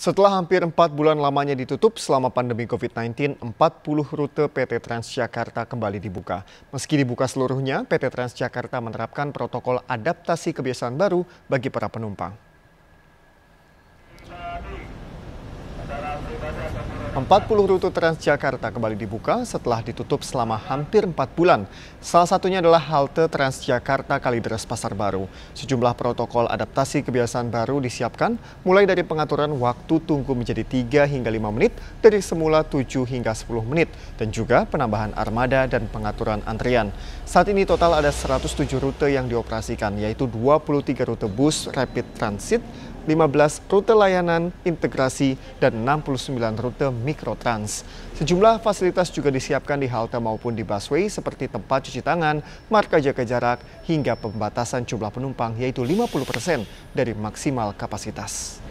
Setelah hampir 4 bulan lamanya ditutup selama pandemi COVID-19, 40 rute PT Transjakarta kembali dibuka. Meski dibuka seluruhnya, PT Transjakarta menerapkan protokol adaptasi kebiasaan baru bagi para penumpang. 40 rute Transjakarta kembali dibuka setelah ditutup selama hampir 4 bulan. Salah satunya adalah halte Transjakarta Kalideres Pasar Baru. Sejumlah protokol adaptasi kebiasaan baru disiapkan, mulai dari pengaturan waktu tunggu menjadi 3 hingga 5 menit, dari semula 7 hingga 10 menit, dan juga penambahan armada dan pengaturan antrian. Saat ini total ada 107 rute yang dioperasikan, yaitu 23 rute bus rapid transit, 15 rute layanan integrasi, dan 60 29 rute mikrotrans. Sejumlah fasilitas juga disiapkan di halte maupun di busway seperti tempat cuci tangan, marka jaga jarak, hingga pembatasan jumlah penumpang yaitu 50% dari maksimal kapasitas.